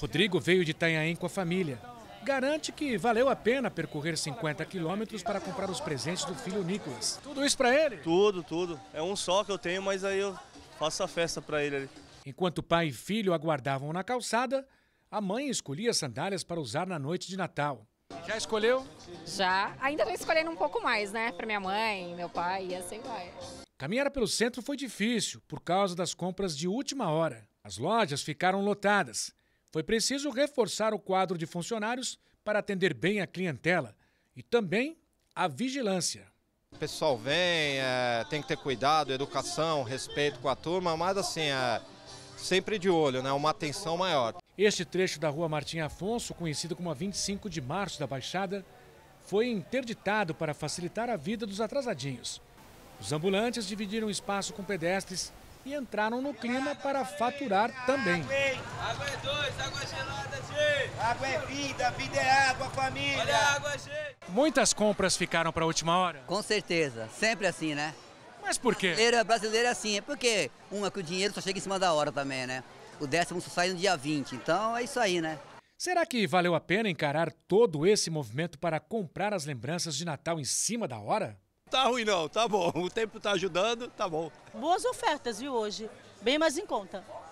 Rodrigo veio de Itanhaém com a família. Garante que valeu a pena percorrer 50 quilômetros para comprar os presentes do filho Nicolas. Tudo isso para ele? Tudo, tudo. É um só que eu tenho, mas aí eu faço a festa para ele ali. Enquanto pai e filho aguardavam na calçada, a mãe escolhia sandálias para usar na noite de Natal. Já escolheu? Já. Ainda estou escolhendo um pouco mais, né? Para minha mãe, meu pai e assim vai. Caminhar pelo centro foi difícil por causa das compras de última hora. As lojas ficaram lotadas. Foi preciso reforçar o quadro de funcionários para atender bem a clientela e também a vigilância. O pessoal vem, é, tem que ter cuidado, educação, respeito com a turma, mas assim, é, sempre de olho, né, uma atenção maior. Este trecho da rua Martim Afonso, conhecido como a 25 de março da Baixada, foi interditado para facilitar a vida dos atrasadinhos. Os ambulantes dividiram espaço com pedestres e entraram no clima para faturar também. Água é dois, água gelada, gente. Água é vida, vida é água, família. água, gente. Muitas compras ficaram para a última hora? Com certeza, sempre assim, né? Mas por quê? Brasileiro, brasileiro é assim, é porque uma que o dinheiro só chega em cima da hora também, né? O décimo só sai no dia 20, então é isso aí, né? Será que valeu a pena encarar todo esse movimento para comprar as lembranças de Natal em cima da hora? Tá ruim não, tá bom. O tempo tá ajudando, tá bom. Boas ofertas, viu, hoje. Bem mais em conta.